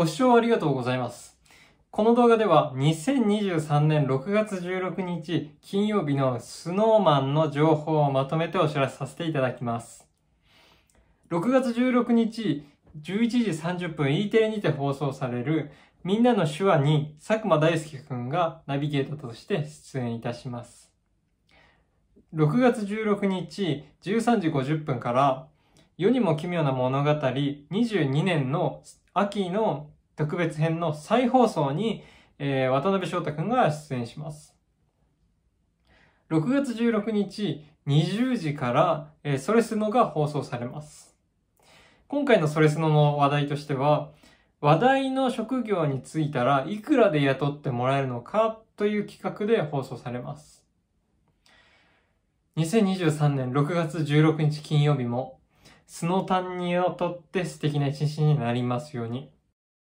ご視聴ありがとうございます。この動画では2023年6月16日金曜日のスノーマンの情報をまとめてお知らせさせていただきます。6月16日11時30分 E テレにて放送されるみんなの手話に佐久間大介くんがナビゲーターとして出演いたします。6月16日13時50分から世にも奇妙な物語22年の秋の特別編の再放送に、えー、渡辺翔太くんが出演します。6月16日20時から、えー、ソレスノが放送されます。今回のソレスノの話題としては、話題の職業に就いたらいくらで雇ってもらえるのかという企画で放送されます。2023年6月16日金曜日もその担任をとって素敵な一日になりますように。